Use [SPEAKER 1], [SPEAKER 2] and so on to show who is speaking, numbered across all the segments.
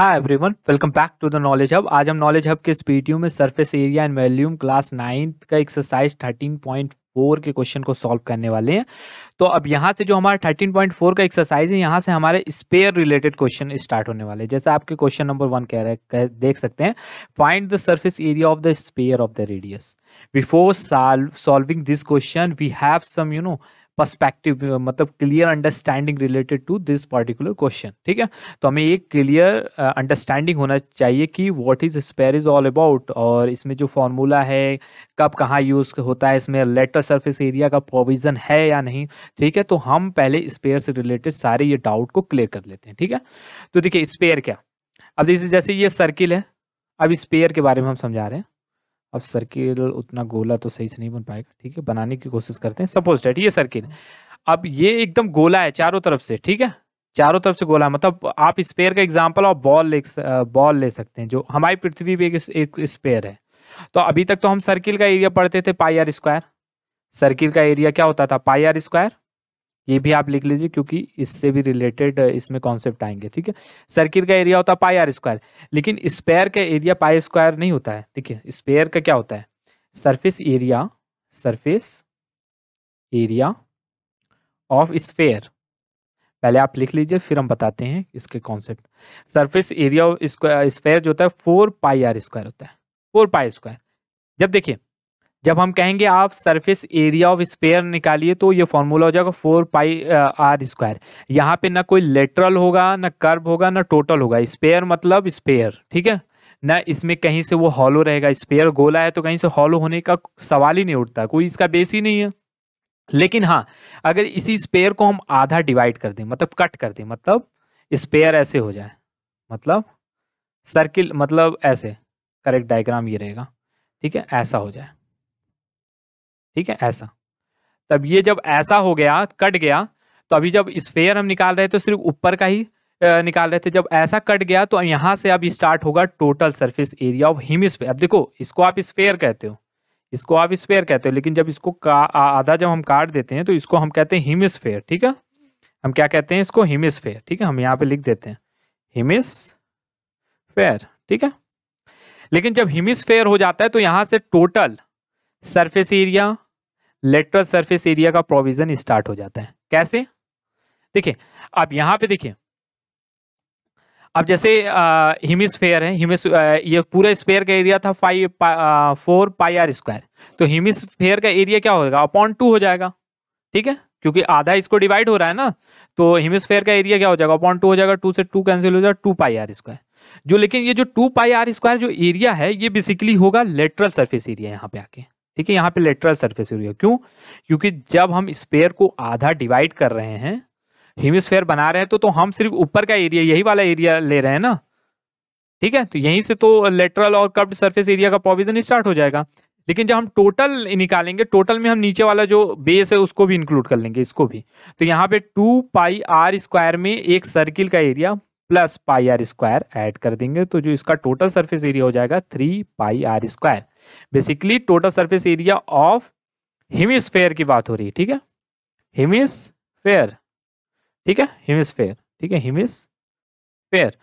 [SPEAKER 1] hi everyone welcome back to the knowledge hub आज हम knowledge hub के स्पीडियो में surface area and volume class ninth का एक्सरसाइज थर्टीन पॉइंट फोर के क्वेश्चन को सॉल्व करने वाले हैं तो अब यहां से जो हमारा थर्टीन पॉइंट फोर का एक्सरसाइज है यहां से हमारे स्पेयर रिलेटेड क्वेश्चन स्टार्ट होने वाले हैं जैसे आपके क्वेश्चन नंबर वन कह रहे कह, देख सकते हैं find the surface area of the sphere of the radius before solving this question we have some you know perspective मतलब clear understanding related to this particular question ठीक है तो हमें एक क्लियर अंडरस्टैंडिंग uh, होना चाहिए कि what is sphere is all about और इसमें जो फॉर्मूला है कब कहाँ यूज़ होता है इसमें लेटर सर्फिस एरिया का प्रोविज़न है या नहीं ठीक है तो हम पहले स्पेयर से रिलेटेड सारे ये डाउट को क्लियर कर लेते हैं ठीक है तो देखिए स्पेयर क्या अब जैसे जैसे ये सर्किल है अब स्पेयर के बारे में हम समझा रहे हैं अब सर्किल उतना गोला तो सही से नहीं बन पाएगा ठीक है बनाने की कोशिश करते हैं सपोज डेट ये सर्किल अब ये एकदम गोला है चारों तरफ से ठीक है चारों तरफ से गोला है मतलब आप स्पेयर का एग्जाम्पल और बॉल ले बॉल ले सकते हैं जो हमारी पृथ्वी भी एक, एक स्पेयर है तो अभी तक तो हम सर्किल का एरिया पढ़ते थे पाई आर स्क्वायर सर्किल का एरिया क्या होता था पाई आर स्क्वायर ये भी आप लिख लीजिए क्योंकि इससे भी रिलेटेड इसमें कॉन्सेप्ट आएंगे ठीक है सर्किट का एरिया होता है पाई आर स्क्वायर लेकिन स्पेयर का एरिया पाई स्क्वायर नहीं होता है ठीक है स्पेयर का क्या होता है surface area surface area of sphere पहले आप लिख लीजिए फिर हम बताते हैं इसके concept surface area of square जो होता है फोर पाई आर स्क्वायर होता है फोर पाई स्क्वायर जब देखिए जब हम कहेंगे आप सरफेस एरिया ऑफ स्पेयर निकालिए तो ये फॉर्मूला हो जाएगा फोर पाई आर स्क्वायर यहाँ पे ना कोई लेटरल होगा ना कर्व होगा ना टोटल होगा स्पेयर मतलब स्पेयर ठीक है ना इसमें कहीं से वो हॉलो रहेगा स्पेयर गोला है तो कहीं से हॉलो होने का सवाल ही नहीं उठता कोई इसका बेस ही नहीं है लेकिन हाँ अगर इसी स्पेयर को हम आधा डिवाइड कर दें मतलब कट कर दें मतलब स्पेयर ऐसे हो जाए मतलब सर्किल मतलब ऐसे करेक्ट डायग्राम ये रहेगा ठीक है ऐसा हो जाए ठीक है ऐसा तब ये जब ऐसा हो गया कट गया तो अभी जब स्पेयर हम निकाल रहे थे तो सिर्फ ऊपर का ही निकाल रहे थे जब ऐसा कट गया तो यहां से अब स्टार्ट होगा total surface area of him अब देखो इसको आप स्पेयर कहते हो इसको आप स्पेयर कहते हो लेकिन जब इसको आधा जब हम काट देते हैं तो इसको हम कहते हैं हिमिस्फेयर ठीक है हम क्या कहते हैं इसको हिमिस्फेयर ठीक है हम यहाँ पे लिख देते हैं हिमिस्फेयर ठीक है लेकिन जब हिमिस्फेयर हो जाता है तो यहां से total surface area lateral surface area का प्रोविजन स्टार्ट हो जाता है कैसे देखिए अब यहां पे देखिए अब जैसे हिमिसफेयर है हिमिस ये पूरा स्पेयर का एरिया था five four pi r square तो हिमिसफेयर का एरिया क्या होगा अपॉन टू हो जाएगा ठीक है क्योंकि आधा इसको डिवाइड हो रहा है ना तो हिमिसफेयर का एरिया क्या हो जाएगा अपॉन टू हो जाएगा टू से टू कैंसिल हो जाएगा टू पाई आर स्क्वायर जो लेकिन ये जो टू पाई आर स्क्वायर जो एरिया है ये बेसिकली होगा लेटरल सर्फेस एरिया यहाँ पे आके ठीक है यहाँ पे लेटरल सरफेस एरिया क्यों क्योंकि जब हम स्पेयर को आधा डिवाइड कर रहे हैं हिमस्फेयर बना रहे हैं तो तो हम सिर्फ ऊपर का एरिया यही वाला एरिया ले रहे हैं ना ठीक है तो यहीं से तो लेटरल और कब्ड सरफेस एरिया का प्रोविजन स्टार्ट हो जाएगा लेकिन जब हम टोटल निकालेंगे टोटल में हम नीचे वाला जो बेस है उसको भी इंक्लूड कर लेंगे इसको भी तो यहाँ पे टू पाई आर स्क्वायर में एक सर्किल का area plus pi r square add कर देंगे तो जो इसका टोटल सरफेस एरिया हो जाएगा three pi r square basically total surface area of hemisphere की बात हो रही है ठीक है हिमिस्फेयर ठीक है हिमिस्फेयर ठीक है हिमिस्फेयर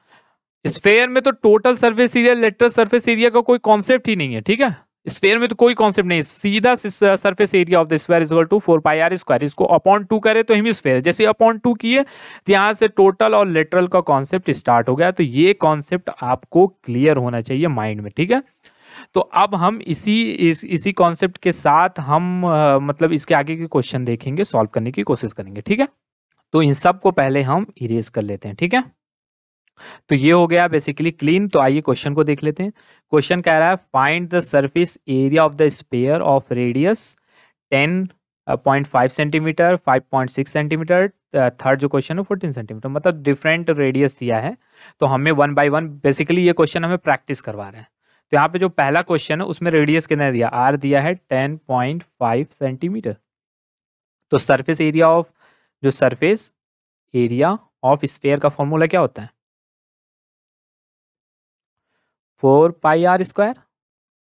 [SPEAKER 1] स्पेयर में तो total surface area lateral surface area का कोई कॉन्सेप्ट ही नहीं है ठीक है स्पेयर में तो कोई कॉन्सेप्ट नहीं है सीधा surface area of the square is to four pi r square इसको अपॉन टू करे तो हिमिस्फेयर जैसे अपॉन टू किए तो यहाँ से टोटल और लेटरल का कॉन्सेप्ट स्टार्ट हो गया तो ये कॉन्सेप्ट आपको क्लियर होना चाहिए माइंड में ठीक है तो अब हम इसी इस, इसी कॉन्सेप्ट के साथ हम मतलब इसके आगे के क्वेश्चन देखेंगे सॉल्व करने की कोशिश करेंगे ठीक है तो इन सब को पहले हम इरेज कर लेते हैं ठीक है तो ये हो गया बेसिकली क्लीन तो आइए क्वेश्चन को देख लेते हैं क्वेश्चन कह रहा है find the surface area of the sphere of radius ten point five centimetre five point six centimetre third जो क्वेश्चन है फोर्टीन सेंटीमीटर मतलब डिफरेंट रेडियस दिया है तो हमें वन बाय वन बेसिकली ये क्वेश्चन हमें प्रैक्टिस करवा रहे हैं तो यहाँ पे जो पहला क्वेश्चन है उसमें रेडियस कितना दिया आर दिया है टेन पॉइंट फाइव सेंटीमीटर तो सरफेस एरिया ऑफ जो सरफेस एरिया ऑफ स्पेयर का फॉर्मूला क्या होता है फोर पाई आर स्क्वायर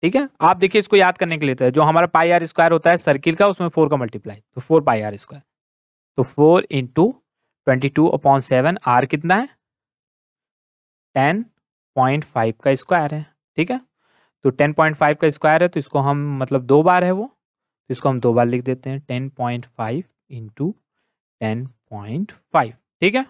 [SPEAKER 1] ठीक है आप देखिए इसको याद करने के लिए तो है जो हमारा पाई आर स्क्वायर होता है सर्किल का उसमें फोर का मल्टीप्लाई तो फोर पाई आर स्क्वायर तो four into twenty two upon seven r कितना है टेन पॉइंट फाइव का स्क्वायर है ठीक है तो टेन पॉइंट फाइव का स्क्वायर है तो इसको हम मतलब दो बार है वो तो इसको हम दो बार लिख देते हैं ten point five into ten point five ठीक है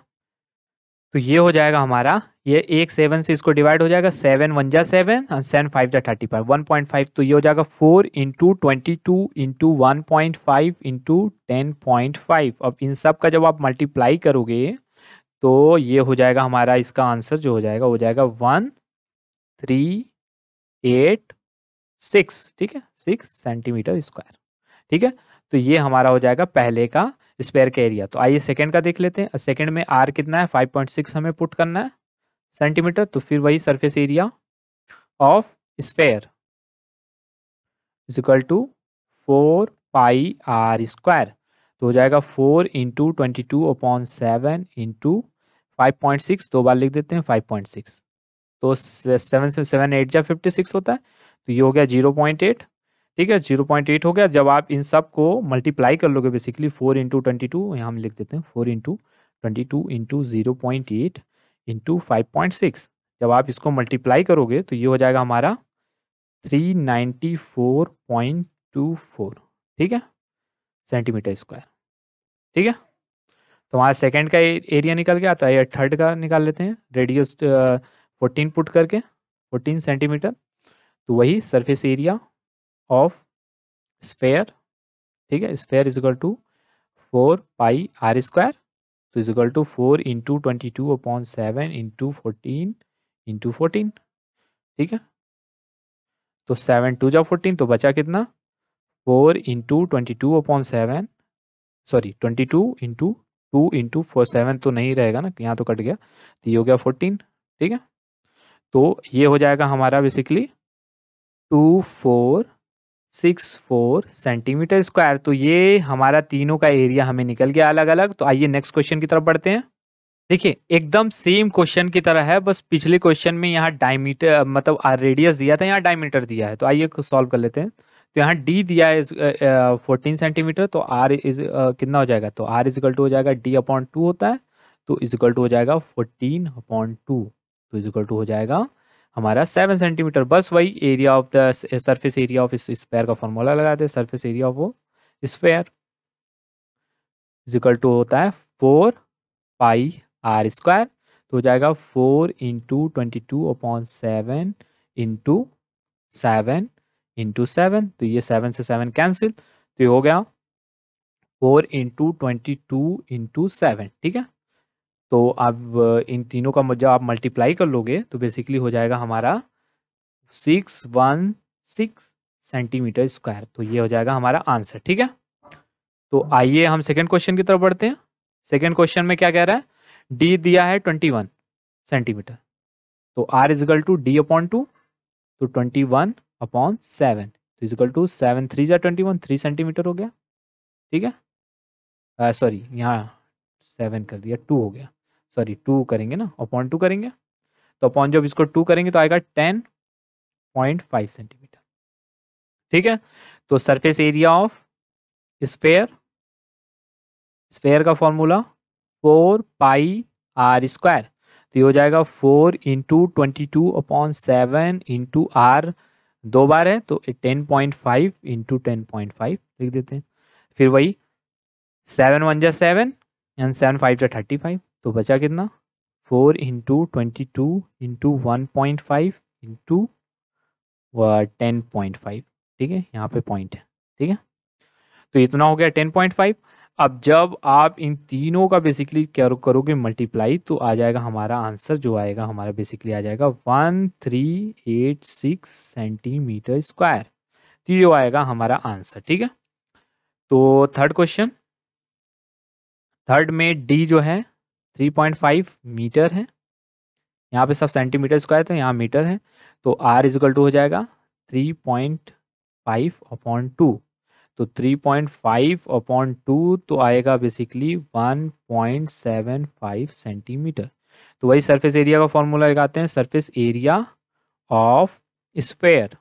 [SPEAKER 1] तो ये हो जाएगा हमारा ये एक सेवन से इसको डिवाइड हो जाएगा सेवन वन जा सेवन और सेवन फाइव जा thirty five one point five तो ये हो जाएगा four into twenty two into one point five into ten point five अब इन सब का जब आप मल्टीप्लाई करोगे तो ये हो जाएगा हमारा इसका आंसर जो हो जाएगा हो जाएगा वन थ्री एट सिक्स ठीक है सिक्स सेंटीमीटर स्क्वायर ठीक है तो ये हमारा हो जाएगा पहले का स्पेयर का एरिया तो आइए सेकंड का देख लेते हैं सेकंड में आर कितना है फाइव पॉइंट सिक्स हमें पुट करना है सेंटीमीटर तो फिर वही surface area of sphere is equal to four pi r square तो हो जाएगा four into twenty two upon seven into five point six दो बार लिख देते हैं फाइव पॉइंट सिक्स तो सेवन से सेवन एट जा फिफ्टी सिक्स होता है तो ये हो गया जीरो पॉइंट एट ठीक है जीरो पॉइंट एट हो गया जब आप इन सब को मल्टीप्लाई कर लोगे basically four into twenty two यहाँ हम लिख देते हैं four into twenty two into zero point eight into five point six जब आप इसको मल्टीप्लाई करोगे तो ये हो जाएगा हमारा three ninety four point two four ठीक है सेंटीमीटर स्क्वायर ठीक है तो वहाँ सेकेंड का एरिया निकल गया तो आइए थर्ड का निकाल लेते हैं रेडियस फोर्टीन पुट करके फोर्टीन सेंटीमीटर तो वही सरफेस एरिया ऑफ स्फेयर ठीक है sphere is equal to four pi r square तो is equal to four into twenty two upon seven into fourteen into fourteen ठीक है तो सेवन टू जा फोर्टीन तो बचा कितना four into twenty two upon seven sorry twenty two into two into four seven तो नहीं रहेगा ना यहाँ तो कट गया तो ये हो गया फोर्टीन ठीक है तो ये हो जाएगा हमारा basically two four six four centimetre square तो ये हमारा तीनों का एरिया हमें निकल गया अलग अलग तो आइए नेक्स्ट क्वेश्चन की तरफ बढ़ते हैं देखिए एकदम सेम क्वेश्चन की तरह है बस पिछले क्वेश्चन में यहाँ डायमीटर मतलब रेडियस दिया था यहाँ डायमीटर दिया है तो आइए सॉल्व कर लेते हैं तो यहाँ डी दिया है फोर्टीन सेंटीमीटर तो आर इज कितना हो जाएगा तो आर इजकल टू हो जाएगा डी अपॉन टू होता है तो इजकल टू हो जाएगा fourteen upon two equal to हो जाएगा हमारा सेवन सेंटीमीटर बस वही area of the surface area of sphere का फॉर्मूला लगाते हैं सरफेस एरिया ऑफ वो स्पेयर इजिकल टू होता है फोर पाई आर स्क्वायर तो हो जाएगा four into twenty two upon seven into seven into seven तो ये सेवन से सेवन कैंसिल तो ये हो गया four into twenty two into seven ठीक है तो अब इन तीनों का जब आप मल्टीप्लाई कर लोगे तो बेसिकली हो जाएगा हमारा six one six centimetre square तो ये हो जाएगा हमारा आंसर ठीक है तो आइए हम सेकेंड क्वेश्चन की तरफ बढ़ते हैं सेकेंड क्वेश्चन में क्या कह रहा है डी दिया है ट्वेंटी वन सेंटीमीटर तो r is equal to D upon two तो ट्वेंटी वन अपॉन सेवन तो इजगल टू सेवन थ्री या ट्वेंटी वन थ्री सेंटीमीटर हो गया ठीक है सॉरी uh, यहाँ सेवन कर दिया टू हो गया सॉरी टू करेंगे ना अपॉन टू करेंगे तो अपॉन जब इसको टू करेंगे तो आएगा टेन पॉइंट फाइव सेंटीमीटर ठीक है तो surface area of sphere sphere का formula four pi r square तो ये हो जाएगा four into twenty two upon seven into r दो बार है तो ten point five into ten point five लिख देते हैं फिर वही सेवन वन जै सेवन एंड सेवन फाइव जा थर्टी फाइव तो बचा कितना four into twenty two into one point five into ten point five ठीक है यहाँ पे पॉइंट है ठीक है तो इतना हो गया टेन पॉइंट फाइव अब जब आप इन तीनों का बेसिकली क्या करोगे मल्टीप्लाई तो आ जाएगा हमारा आंसर जो आएगा हमारा बेसिकली आ जाएगा one three eight six centimetre square तो ये आएगा हमारा आंसर ठीक है तो थर्ड क्वेश्चन थर्ड में डी जो है थ्री पॉइंट फाइव मीटर है यहाँ पे सब सेंटीमीटर स्क्वायर है यहाँ मीटर है तो आर इजकल टू हो जाएगा three point five upon two तो three point five upon two तो आएगा basically one point seven five centimetre तो वही सरफेस एरिया का फॉर्मूला लगाते हैं surface area of square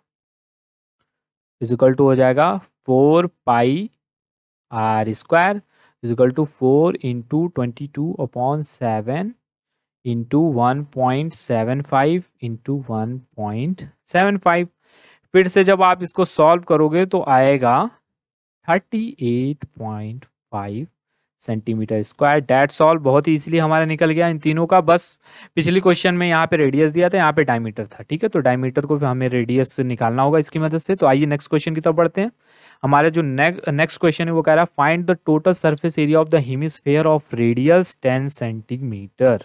[SPEAKER 1] is equal to हो जाएगा four pi r square is equal to four into twenty two upon seven into one point seven five into one point seven five फिर से जब आप इसको सॉल्व करोगे तो आएगा thirty eight point five centimetre square that solve बहुत ही इजीली हमारा निकल गया इन तीनों का बस पिछले क्वेश्चन में यहाँ पे रेडियस दिया था यहाँ पे डायमीटर था ठीक है तो डायमीटर को हमें रेडियस निकालना होगा इसकी मदद से तो आइए नेक्स्ट क्वेश्चन की तरफ बढ़ते हैं हमारे जो नेक्स्ट क्वेश्चन है वो कह रहा है find the total surface area of the hemisphere of radius ten centimetre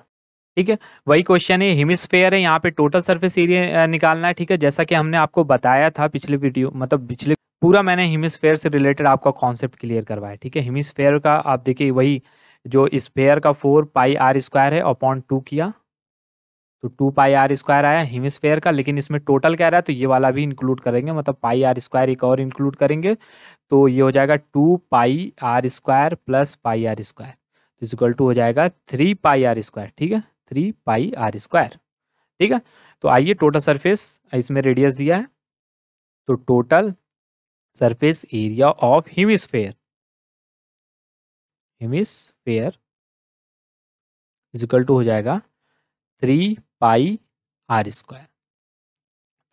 [SPEAKER 1] ठीक है वही क्वेश्चन है हिमिसफेयर है यहाँ पे टोटल सर्फेस एरिया निकालना है ठीक है जैसा कि हमने आपको बताया था पिछले वीडियो मतलब पिछले पूरा मैंने हिमिसफेयर से रिलेटेड आपका कॉन्सेप्ट क्लियर करवाया ठीक है हिमिसफेयर का आप देखिए वही जो स्पेयर का फोर पाई आर स्क्वायर है अपॉन टू किया तो टू पाई आर स्क्वायर आया हिमिसफेयर का लेकिन इसमें टोटल क्या रहा है तो ये वाला भी इंक्लूड करेंगे मतलब पाई आर स्क्वायर एक और इंक्लूड करेंगे तो ये हो जाएगा two pi r square plus pi r square तो इजिकल टू हो जाएगा थ्री पाई आर स्क्वायर ठीक है थ्री पाई आर स्क्वायर ठीक है तो आइए टोटल सरफेस इसमें रेडियस दिया है तो total surface area of hemisphere hemisphere is equal to हो जाएगा three pi r square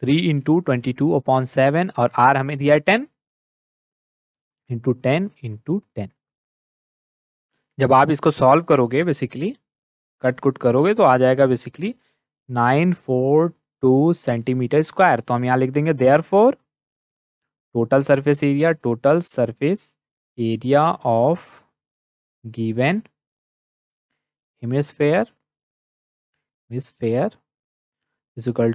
[SPEAKER 1] three into twenty two upon seven और आर हमें दिया है ten into ten into ten जब आप इसको सॉल्व करोगे बेसिकली कट कुट करोगे तो आ जाएगा basically nine four two centimetre square तो हम यहाँ लिख देंगे therefore total surface area total surface area of given is hemisphere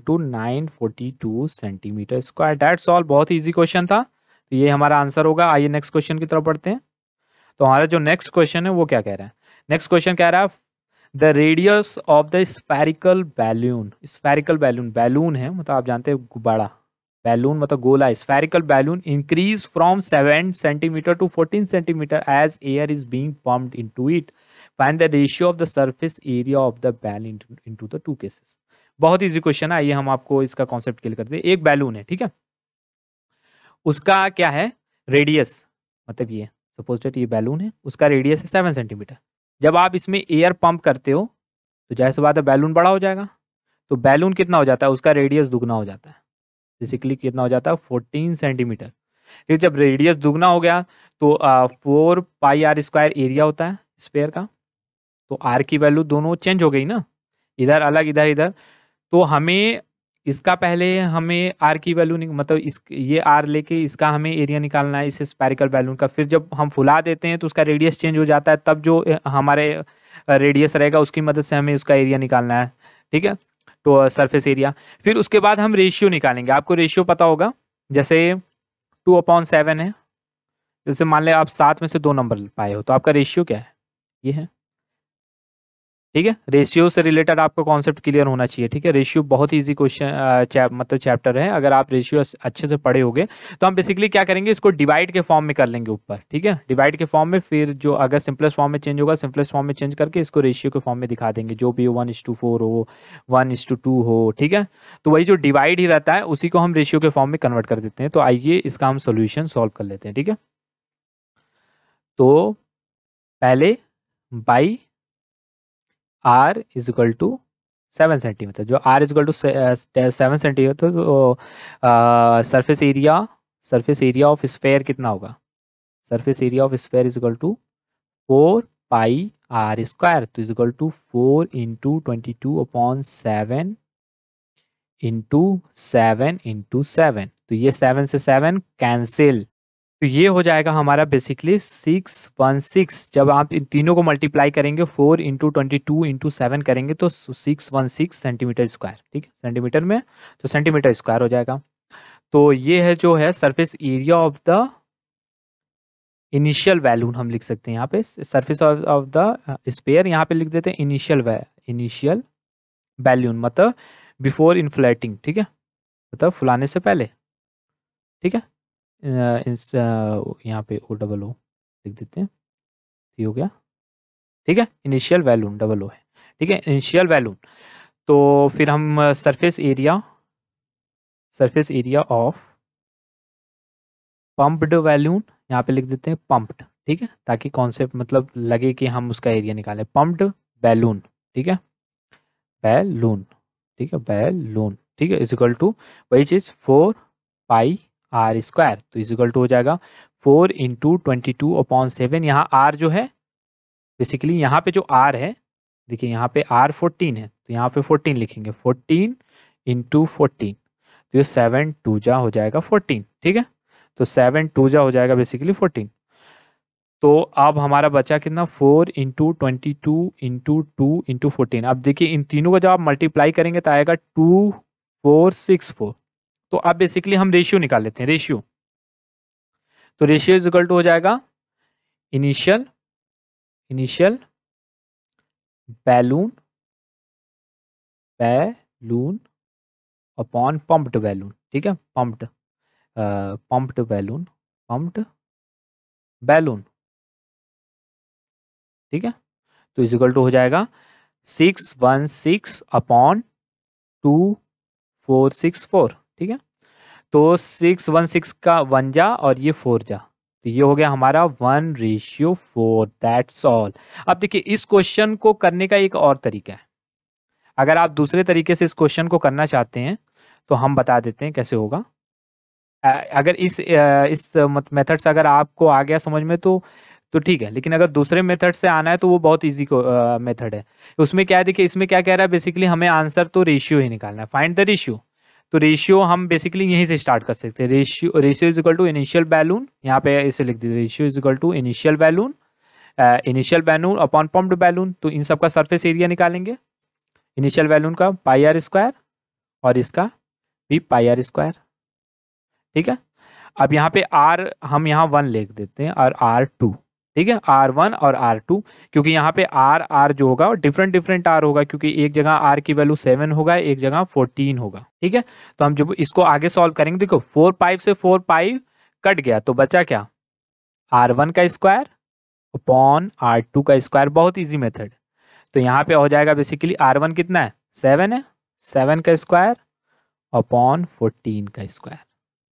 [SPEAKER 1] two nine forty two centimetre square that's all बहुत इजी क्वेश्चन था तो ये हमारा आंसर होगा आइए नेक्स्ट क्वेश्चन की तरफ पढ़ते हैं तो हमारा जो नेक्स्ट क्वेश्चन है वो क्या कह रहा है नेक्स्ट क्वेश्चन कह रहा है the radius of the spherical balloon spherical balloon balloon है मतलब आप जानते हैं गुब्बारा बैलून मतलब गोला spherical balloon increase from seven centimetre to fourteen centimetre as air is being pumped into it find the ratio of the surface area of the balloon to the two cases बहुत easy question है आइए हम आपको इसका concept clear करते हैं एक balloon है ठीक है उसका क्या है रेडियस मतलब ये सपोज डेट ये बैलून है उसका रेडियस है सेवन सेंटीमीटर जब आप इसमें एयर पंप करते हो तो जैसे बात है बैलून बड़ा हो जाएगा तो बैलून कितना हो जाता है उसका रेडियस दुगना हो जाता है बेसिकली कितना हो जाता है फोर्टीन सेंटीमीटर ठीक जब रेडियस दुगना हो गया तो four pi r square area होता है स्पेयर का तो आर की वैल्यू दोनों चेंज हो गई ना इधर अलग इधर इधर तो हमें इसका पहले हमें आर की वैल्यू मतलब इस ये आर लेके इसका हमें एरिया निकालना है इस स्पेरिकल वैल्यू का फिर जब हम फुला देते हैं तो उसका रेडियस चेंज हो जाता है तब जो हमारे रेडियस रहेगा उसकी मदद से हमें उसका एरिया निकालना है ठीक है तो सरफेस एरिया फिर उसके बाद हम रेशियो निकालेंगे आपको रेशियो पता होगा जैसे टू अपॉन सेवन है जैसे मान लें आप सात में से दो नंबर पाए हो तो आपका रेशियो क्या है ये है ठीक है रेशियो से रिलेटेड आपको कॉन्सेप्ट क्लियर होना चाहिए ठीक है रेशियो बहुत इजी क्वेश्चन चैप, मतलब चैप्टर है अगर आप रेशियो अच्छे से पढ़े होंगे तो हम बेसिकली क्या करेंगे इसको डिवाइड के फॉर्म में कर लेंगे ऊपर ठीक है डिवाइड के फॉर्म में फिर जो अगर सिंपलेस्ट फॉर्म में चेंज होगा सिंपलेस्ट फॉर्म में चेंज करके इसको रेशियो के फॉर्म में दिखा देंगे जो भी वन टू फोर हो वन टू टू हो ठीक है तो वही जो डिवाइड ही रहता है उसी को हम रेशियो के फॉर्म में कन्वर्ट कर देते हैं तो आइए इसका हम सोल्यूशन सॉल्व कर लेते हैं ठीक है तो पहले by r is equal to seven centimetre जो r is equal to seven centimetre तो surface area surface area of sphere कितना होगा surface area of sphere equal to four pi r square तो is equal to four into twenty two upon seven into seven into seven तो ये seven से seven cancel तो ये हो जाएगा हमारा बेसिकली सिक्स वन सिक्स जब आप इन तीनों को मल्टीप्लाई करेंगे four into twenty two into seven करेंगे तो six one six centimetre square ठीक है सेंटीमीटर में तो सेंटीमीटर स्क्वायर हो जाएगा तो ये है जो है surface area of the initial balloon हम लिख सकते हैं यहाँ पे सरफेस ऑफ द स्पेयर यहाँ पे लिख देते हैं इनिशियल इनिशियल वैल्यून मतलब बिफोर इनफ्लैटिंग ठीक है मतलब फुलाने से पहले ठीक है इस यहाँ पे ओ डबल ओ लिख देते हैं ये हो गया ठीक है इनिशियल वैलून डबल ओ है ठीक है इनिशियल वैलून तो फिर हम surface area surface area of pumped balloon यहाँ पे लिख देते हैं पम्प्ड ठीक है ताकि कॉन्सेप्ट मतलब लगे कि हम उसका एरिया निकालें पम्प्ड बैलून ठीक है बैलून ठीक है बैलून ठीक है इज इक्वल टू वही चीज़ फोर पाई आर स्क्वायर तो इज इक्वल टू हो जाएगा four into twenty two upon seven यहाँ आर जो है बेसिकली यहाँ पे जो आर है देखिए यहाँ पे आर फोर्टीन है तो यहाँ पे फोर्टीन लिखेंगे फोर्टीन इंटू फोर्टीन तो ये सेवन टू जा हो जाएगा फोर्टीन ठीक है तो सेवन टू जा हो जाएगा बेसिकली फोर्टीन तो अब हमारा बचा कितना four into twenty two into two into fourteen अब देखिए इन तीनों का जब आप मल्टीप्लाई करेंगे तो आएगा टू फोर सिक्स फोर तो आप बेसिकली हम रेशियो निकाल लेते हैं रेशियो तो रेशियो इज इक्वल टू हो जाएगा initial initial balloon balloon upon pumped balloon ठीक है pumped pumped balloon pumped balloon ठीक है तो इज इक्वल टू हो जाएगा six one six upon two four six four ठीक है तो सिक्स वन सिक्स का वन जा और ये फोर जा तो ये हो गया हमारा one ratio four that's all अब देखिए इस क्वेश्चन को करने का एक और तरीका है अगर आप दूसरे तरीके से इस क्वेश्चन को करना चाहते हैं तो हम बता देते हैं कैसे होगा अगर इस इस मेथड से अगर आपको आ गया समझ में तो तो ठीक है लेकिन अगर दूसरे मेथड से आना है तो वो बहुत इजी को मेथड है उसमें क्या है देखिए इसमें क्या कह रहा है बेसिकली हमें आंसर तो रेशियो ही निकालना है फाइंड द रेशियो तो रेशियो हम बेसिकली यहीं से स्टार्ट कर सकते हैं ratio ratio is equal to initial balloon यहाँ पे इसे लिख दीजिए ratio is equal to initial balloon initial balloon upon pumped balloon तो इन सब का सर्फेस एरिया निकालेंगे इनिशियल बैलून का पाई आर स्क्वायर और इसका भी पाई आर स्क्वायर ठीक है अब यहाँ पे आर हम यहाँ वन लिख देते हैं और आर टू ठीक है आर वन और आर टू क्योंकि यहाँ पे आर आर जो होगा डिफरेंट डिफरेंट आर होगा क्योंकि एक जगह आर की वैल्यू सेवन होगा एक जगह फोर्टीन होगा ठीक है तो हम जब इसको आगे सॉल्व करेंगे देखो फोर पाइव से फोर पाइव कट गया तो बचा क्या आर वन का स्क्वायर अपॉन आर टू का स्क्वायर बहुत ईजी मेथड तो यहाँ पे हो जाएगा बेसिकली आर वन कितना है सेवन है सेवन का स्क्वायर अपॉन फोर्टीन का स्क्वायर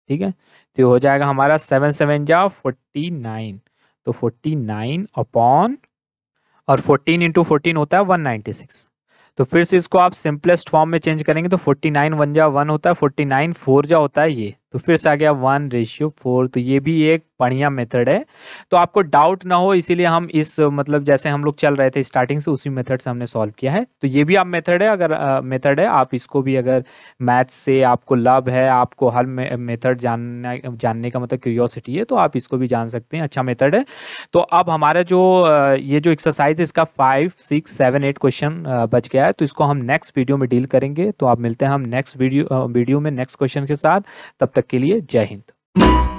[SPEAKER 1] ठीक है तो हो जाएगा हमारा सेवन सेवन जाओ फोर्टी नाइन तो 49 अपॉन और 14 इंटू फोर्टीन होता है 196 तो फिर से इसको आप सिंपलेस्ट फॉर्म में चेंज करेंगे तो 49 वन जा वन होता है 49 फोर जा होता है ये तो फिर से आ गया वन रेशियो फोर तो ये भी एक बढ़िया मेथड है तो आपको डाउट ना हो इसीलिए हम इस मतलब जैसे हम लोग चल रहे थे स्टार्टिंग से उसी मेथड से हमने सॉल्व किया है तो ये भी आप मेथड है अगर मेथड है आप इसको भी अगर मैथ्स से आपको लव है आपको हर मेथड जानना जानने का मतलब क्यूरियोसिटी है तो आप इसको भी जान सकते हैं अच्छा मेथड है तो अब हमारा जो ये जो एक्सरसाइज है इसका five six seven eight question बच गया है तो इसको हम नेक्स्ट वीडियो में डील करेंगे तो आप मिलते हैं हम नेक्स्ट वीडियो वीडियो में नेक्स्ट क्वेश्चन के साथ तब तक तक के लिए जय हिंद